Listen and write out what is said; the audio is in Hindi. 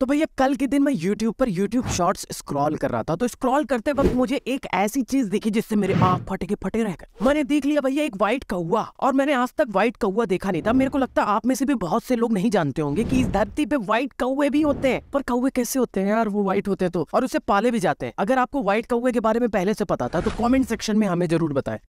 तो भैया कल के दिन मैं YouTube पर YouTube शॉर्ट्स स्क्रॉल कर रहा था तो स्क्रॉल करते वक्त मुझे एक ऐसी चीज दिखी जिससे मेरे आँख फटे के फटे रह गए मैंने देख लिया भैया एक व्हाइट कौआ और मैंने आज तक व्हाइट कौआ देखा नहीं था मेरे को लगता आप में से भी बहुत से लोग नहीं जानते होंगे कि इस धरती पे व्हाइट कौए भी होते हैं पर कौए कैसे होते हैं यार वो व्हाइट होते हैं तो और उसे पाले भी जाते हैं अगर आपको व्हाइट कौए के बारे में पहले से पता था तो कॉमेंट सेक्शन में हमें जरूर बताए